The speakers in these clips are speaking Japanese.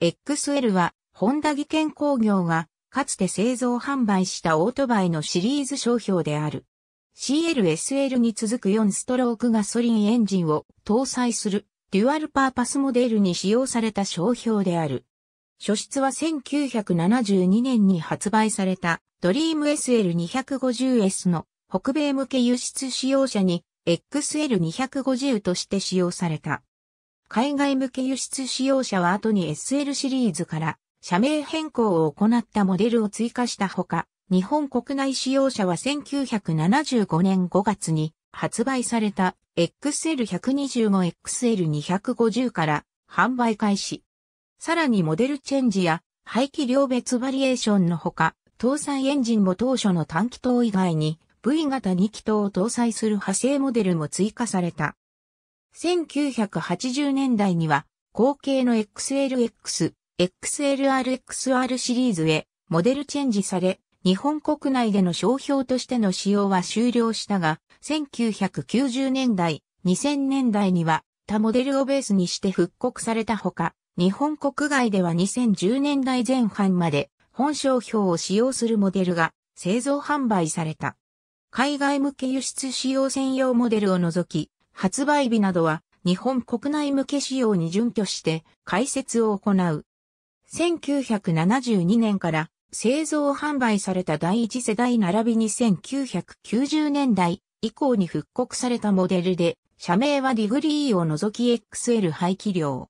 XL は、ホンダ技研工業が、かつて製造販売したオートバイのシリーズ商標である。CLSL に続く4ストロークガソリンエンジンを搭載するデュアルパーパスモデルに使用された商標である。初出は1972年に発売されたドリーム SL250S の北米向け輸出使用者に XL250 として使用された。海外向け輸出使用者は後に SL シリーズから社名変更を行ったモデルを追加したほか、日本国内使用者は1975年5月に発売された XL125XL250 から販売開始。さらにモデルチェンジや排気量別バリエーションのほか、搭載エンジンも当初の単気筒以外に V 型2気筒を搭載する派生モデルも追加された。1980年代には、後継の XLX、XLRXR シリーズへモデルチェンジされ、日本国内での商標としての使用は終了したが、1990年代、2000年代には他モデルをベースにして復刻されたほか、日本国外では2010年代前半まで本商標を使用するモデルが製造販売された。海外向け輸出使用専用モデルを除き、発売日などは日本国内向け仕様に準拠して解説を行う。1972年から製造販売された第一世代並びに1990年代以降に復刻されたモデルで、社名はディグリーを除き XL 排気量。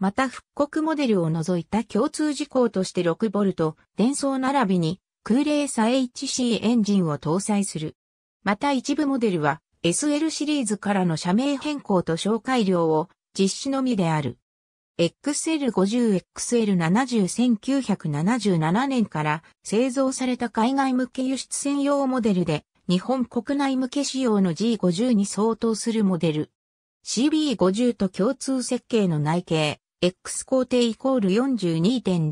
また復刻モデルを除いた共通事項として 6V 電装並びに空冷差 HC エンジンを搭載する。また一部モデルは SL シリーズからの社名変更と紹介料を実施のみである。XL50、XL70 1977年から製造された海外向け輸出専用モデルで日本国内向け仕様の G50 に相当するモデル。CB50 と共通設計の内径、X 工程イコール42.0、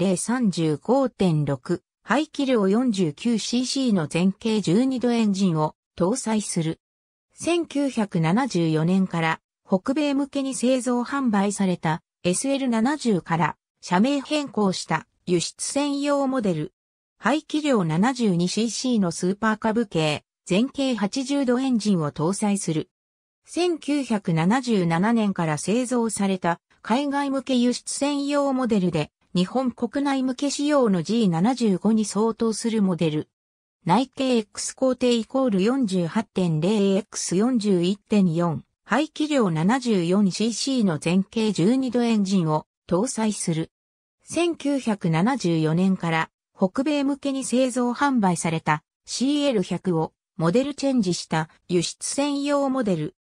35.6、排気量 49cc の前傾12度エンジンを搭載する。1974年から北米向けに製造販売された SL70 から社名変更した輸出専用モデル。排気量 72cc のスーパー株系、全径80度エンジンを搭載する。1977年から製造された海外向け輸出専用モデルで日本国内向け仕様の G75 に相当するモデル。内径 X 工程イコール 48.0X41.4 排気量 74cc の前傾12度エンジンを搭載する。1974年から北米向けに製造販売された CL100 をモデルチェンジした輸出専用モデル。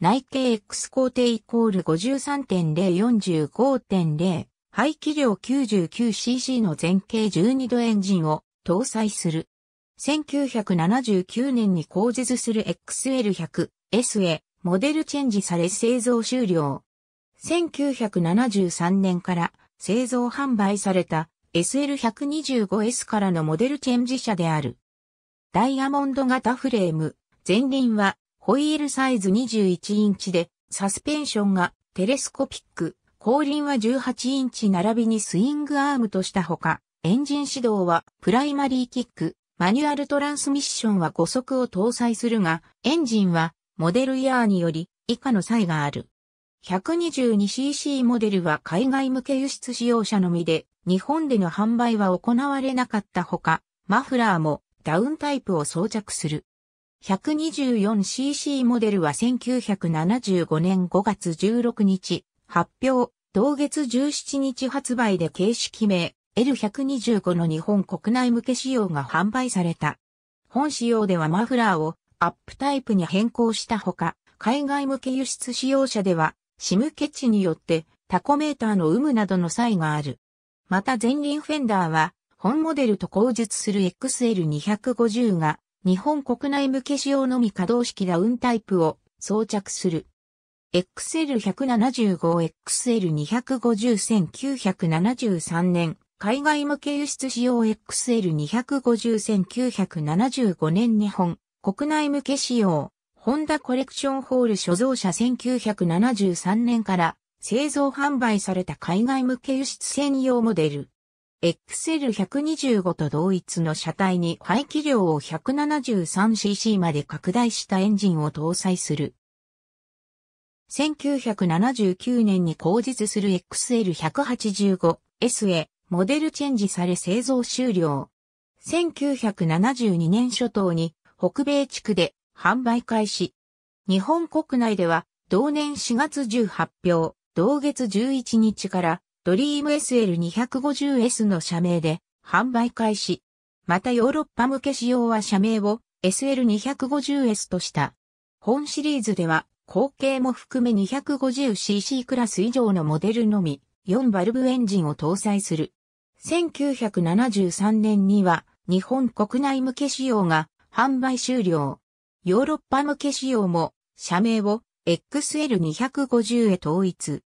内径 X 工程イコール53.045.0排気量 99cc の前傾12度エンジンを搭載する。1979年に工実する XL100S へモデルチェンジされ製造終了。1973年から製造販売された SL125S からのモデルチェンジ車である。ダイヤモンド型フレーム、前輪はホイールサイズ21インチで、サスペンションがテレスコピック、後輪は18インチ並びにスイングアームとしたほか、エンジン指導はプライマリーキック、マニュアルトランスミッションは5速を搭載するが、エンジンはモデルイヤーにより以下の差異がある。122cc モデルは海外向け輸出使用者のみで、日本での販売は行われなかったほか、マフラーもダウンタイプを装着する。124cc モデルは1975年5月16日発表、同月17日発売で形式名、L125 の日本国内向け仕様が販売された。本仕様ではマフラーをアップタイプに変更したほか、海外向け輸出使用者では、シムケチによってタコメーターの有無などの差異がある。また前輪フェンダーは、本モデルと口述する XL250 が、日本国内向け仕様のみ可動式ダウンタイプを装着する。XL175、XL250、1973年、海外向け輸出仕様 XL250-1975 年日本、国内向け仕様、ホンダコレクションホール所蔵車1973年から製造販売された海外向け輸出専用モデル。XL125 と同一の車体に排気量を 173cc まで拡大したエンジンを搭載する。1979年に工事する XL185SA モデルチェンジされ製造終了。1972年初頭に北米地区で販売開始。日本国内では同年4月18日、同月11日からドリーム SL250S の社名で販売開始。またヨーロッパ向け仕様は社名を SL250S とした。本シリーズでは後継も含め 250cc クラス以上のモデルのみ4バルブエンジンを搭載する。1973年には日本国内向け仕様が販売終了。ヨーロッパ向け仕様も社名を XL250 へ統一。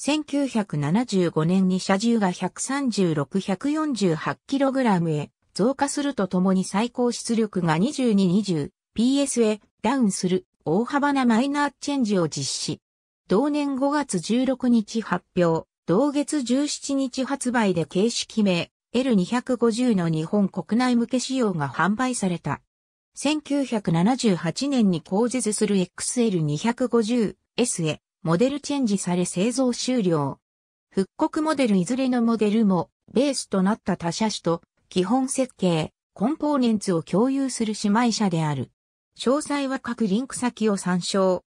1975年に車重が 136-148kg へ増加するとともに最高出力が 2220PS へダウンする大幅なマイナーチェンジを実施。同年5月16日発表、同月17日発売で形式名 L250 の日本国内向け仕様が販売された。1978年に後述する XL250S へモデルチェンジされ製造終了。復刻モデルいずれのモデルもベースとなった他車種と基本設計、コンポーネンツを共有する姉妹車である。詳細は各リンク先を参照。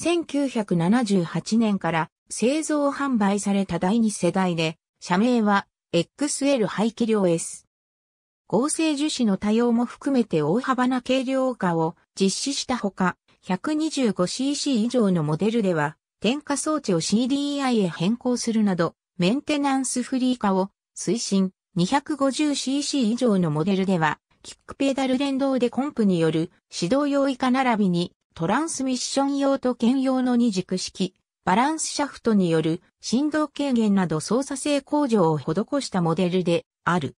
1978年から製造販売された第2世代で、社名は XL 排気量 S。合成樹脂の多様も含めて大幅な軽量化を実施したほか、125cc 以上のモデルでは、添加装置を CDI へ変更するなど、メンテナンスフリー化を推進、250cc 以上のモデルでは、キックペダル連動でコンプによる指導用以下並びに、トランスミッション用と兼用の二軸式、バランスシャフトによる振動軽減など操作性向上を施したモデルである。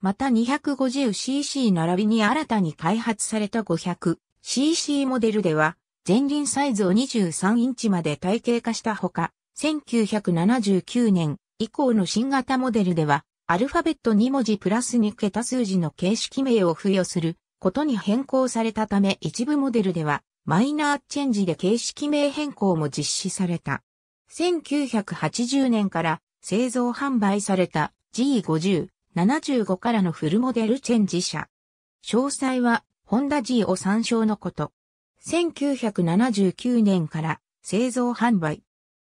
また 250cc 並びに新たに開発された 500cc モデルでは、前輪サイズを23インチまで体系化したほか、1979年以降の新型モデルでは、アルファベット2文字プラス2桁数字の形式名を付与することに変更されたため一部モデルではマイナーチェンジで形式名変更も実施された。1980年から製造販売された G50、75からのフルモデルチェンジ車。詳細は、ホンダ G を参照のこと。1979年から製造販売。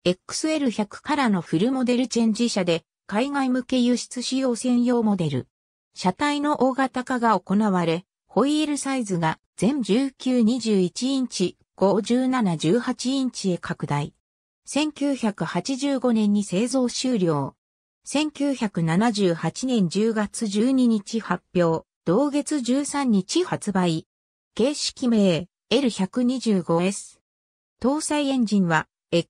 XL100 からのフルモデルチェンジ車で、海外向け輸出使用専用モデル。車体の大型化が行われ、ホイールサイズが全19-21インチ、5 7 1 8インチへ拡大。1985年に製造終了。1978年10月12日発表、同月13日発売。形式名 L125S。搭載エンジンは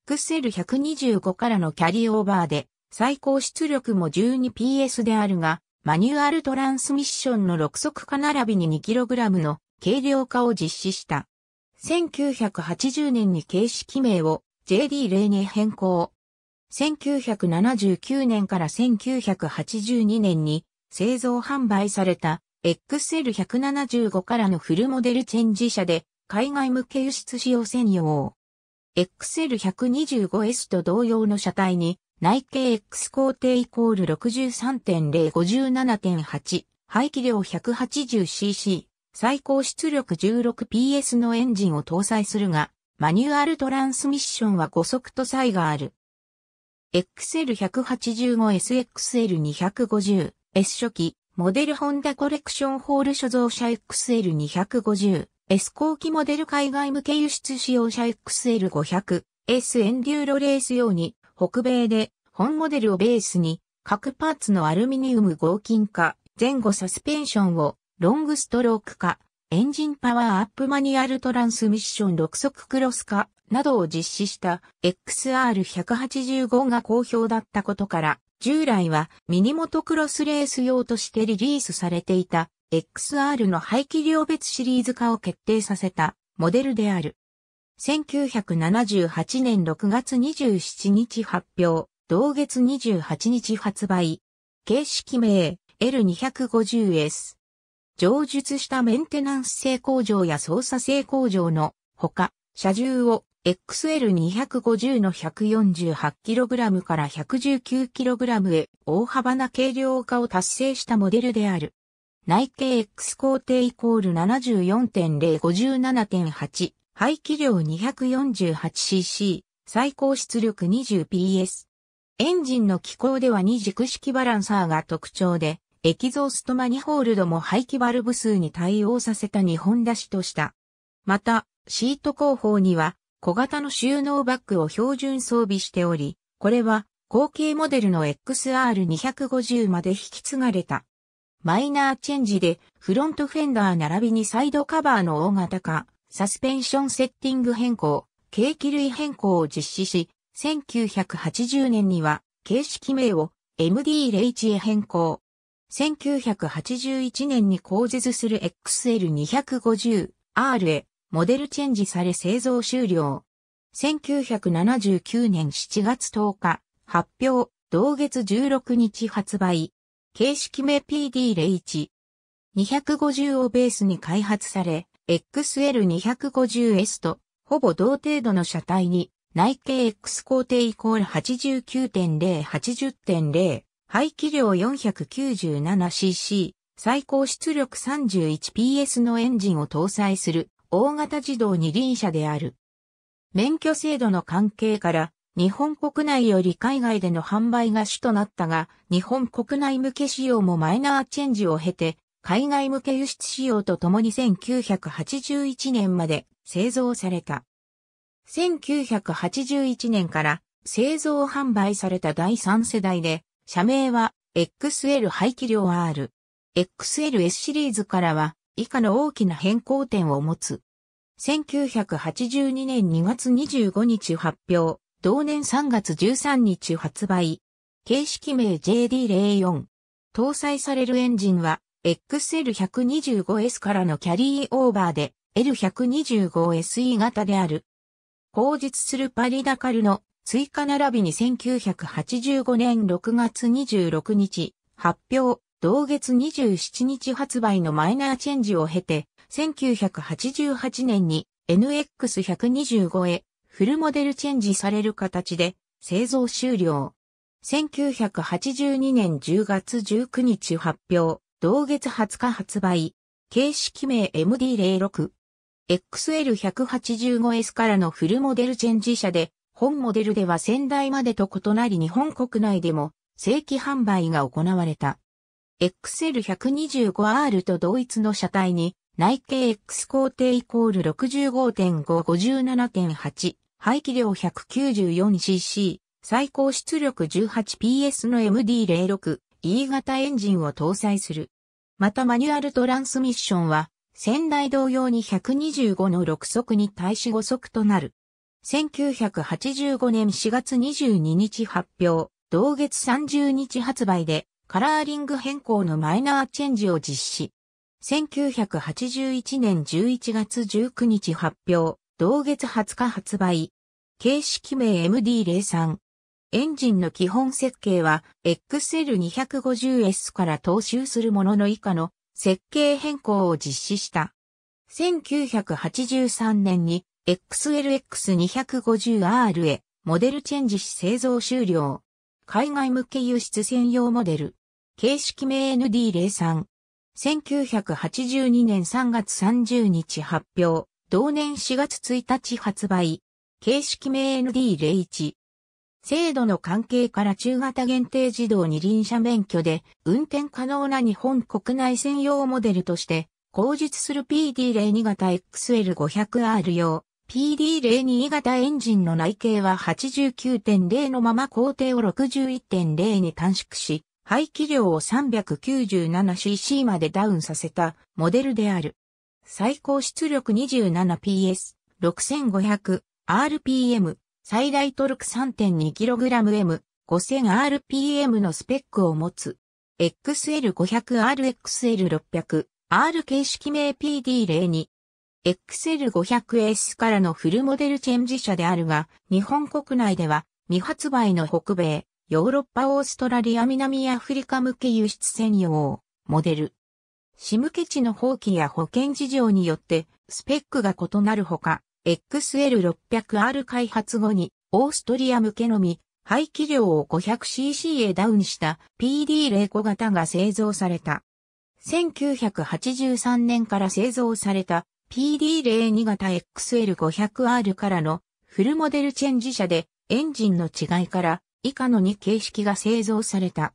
XL125 からのキャリーオーバーで、最高出力も 12PS であるが、マニュアルトランスミッションの6速化並びに 2kg の軽量化を実施した。1980年に形式名を JD 0に変更。1979年から1982年に製造販売された XL175 からのフルモデルチェンジ車で海外向け輸出使用専用。XL125S と同様の車体に内径 X 工程イコール63.057.8、排気量 180cc、最高出力 16PS のエンジンを搭載するが、マニュアルトランスミッションは5速と差異がある。XL185SXL250、S 初期、モデルホンダコレクションホール所蔵車 XL250、S 後期モデル海外向け輸出使用車 XL500、S エンデューロレース用に、北米で本モデルをベースに各パーツのアルミニウム合金化、前後サスペンションをロングストローク化、エンジンパワーアップマニュアルトランスミッション6速クロス化などを実施した XR185 が好評だったことから、従来はミニモトクロスレース用としてリリースされていた XR の排気量別シリーズ化を決定させたモデルである。1978年6月27日発表、同月28日発売。形式名 L250S。上述したメンテナンス性工場や操作性工場のほか、車重を XL250 の 148kg から 119kg へ大幅な軽量化を達成したモデルである。内径 X 工程イコール74.057.8排気量 248cc、最高出力 20PS。エンジンの機構では二軸式バランサーが特徴で、エキゾーストマニホールドも排気バルブ数に対応させた日本出しとした。また、シート後方には小型の収納バッグを標準装備しており、これは後継モデルの XR250 まで引き継がれた。マイナーチェンジでフロントフェンダー並びにサイドカバーの大型化、サスペンションセッティング変更、軽気類変更を実施し、1980年には形式名を MD 0 1へ変更。1981年に構図する XL250R へモデルチェンジされ製造終了。1979年7月10日発表、同月16日発売。形式名 PD01。250をベースに開発され、XL250S とほぼ同程度の車体に内径 X 工程イコール89.080.0排気量 497cc 最高出力 31PS のエンジンを搭載する大型自動二輪車である。免許制度の関係から日本国内より海外での販売が主となったが、日本国内向け仕様もマイナーチェンジを経て、海外向け輸出仕様とともに1981年まで製造された。1981年から製造販売された第3世代で、社名は XL 排気量 R。XLS シリーズからは以下の大きな変更点を持つ。1982年2月25日発表、同年3月13日発売。形式名 JD04。搭載されるエンジンは XL125S からのキャリーオーバーで L125SE 型である。後述するパリダカルの追加並びに1985年6月26日発表、同月27日発売のマイナーチェンジを経て、1988年に NX125 へフルモデルチェンジされる形で製造終了。1982年10月19日発表、同月20日発売。形式名 MD06。XL185S からのフルモデルチェンジ車で、本モデルでは先代までと異なり日本国内でも正規販売が行われた。XL125R と同一の車体に、内径 X 工程イコール65.557.8、排気量 194cc、最高出力 18PS の MD06、E 型エンジンを搭載する。またマニュアルトランスミッションは、先代同様に125の6速に対し5速となる。1985年4月22日発表、同月30日発売で、カラーリング変更のマイナーチェンジを実施。1981年11月19日発表、同月20日発売。形式名 MD03。エンジンの基本設計は XL250S から踏襲するものの以下の設計変更を実施した。1983年に XLX250R へモデルチェンジし製造終了。海外向け輸出専用モデル。形式名 ND03。1982年3月30日発表。同年4月1日発売。形式名 ND01。制度の関係から中型限定自動二輪車免許で運転可能な日本国内専用モデルとして、後述する PD02 型 XL500R 用 PD02 型エンジンの内径は89.0のまま工程を61.0に短縮し、排気量を 397cc までダウンさせたモデルである。最高出力 27PS、6500、RPM、最大トルク 3.2kgM、5000rpm のスペックを持つ。XL500RXL600、R 形式名 PD02。XL500S からのフルモデルチェンジ車であるが、日本国内では未発売の北米、ヨーロッパオーストラリア南アフリカ向け輸出専用、モデル。シムケ地の放棄や保険事情によってスペックが異なるほか、XL600R 開発後に、オーストリア向けのみ、排気量を 500cc へダウンした PD05 型が製造された。1983年から製造された PD02 型 XL500R からのフルモデルチェンジ車でエンジンの違いから以下の2形式が製造された。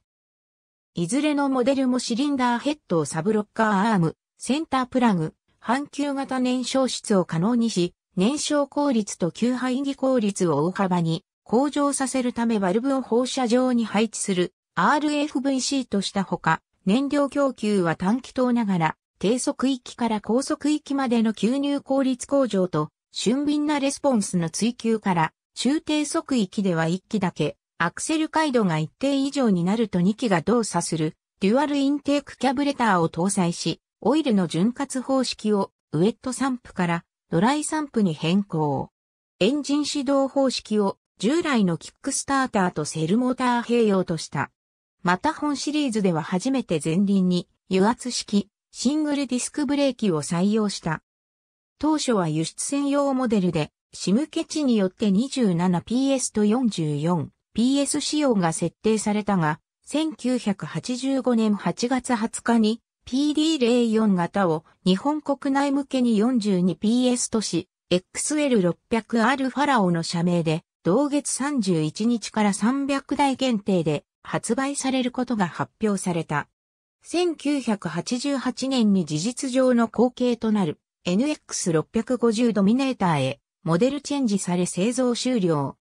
いずれのモデルもシリンダーヘッドをサブロッカーアーム、センタープラグ、半球型燃焼室を可能にし、燃焼効率と給排気効率を大幅に向上させるためバルブを放射状に配置する RFVC としたほか、燃料供給は短気筒ながら、低速域から高速域までの吸入効率向上と、俊敏なレスポンスの追求から、中低速域では1機だけ、アクセル回路が一定以上になると2機が動作する、デュアルインテークキャブレターを搭載し、オイルの潤滑方式をウェット散布からドライ散布に変更。エンジン始動方式を従来のキックスターターとセルモーター併用とした。また本シリーズでは初めて前輪に油圧式シングルディスクブレーキを採用した。当初は輸出専用モデルで、シムケ値によって 27PS と 44PS 仕様が設定されたが、1985年8月20日に PD04 型を日本国内向けに 42PS 都市 x l 6 0 0ァラオの社名で同月31日から300台限定で発売されることが発表された。1988年に事実上の後継となる NX650 ドミネーターへモデルチェンジされ製造終了。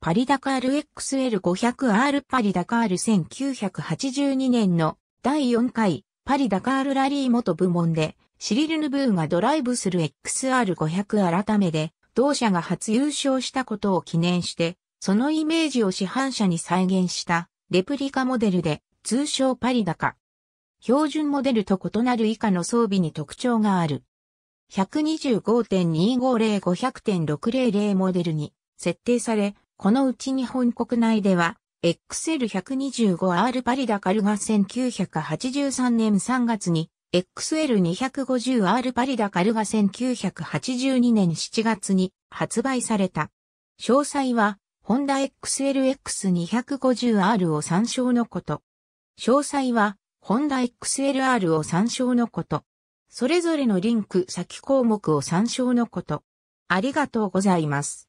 パリダカール XL500R パリダカール1982年の第4回パリ・ダカール・ラリー元部門で、シリル・ヌブーがドライブする XR500 改めで、同社が初優勝したことを記念して、そのイメージを市販車に再現したレプリカモデルで、通称パリダカ。標準モデルと異なる以下の装備に特徴がある。125.250-500.600モデルに設定され、このうち日本国内では XL125R パリダカルが1983年3月に、XL250R パリダカルが1982年7月に発売された。詳細は、ホンダ XLX250R を参照のこと。詳細は、ホンダ XLR を参照のこと。それぞれのリンク先項目を参照のこと。ありがとうございます。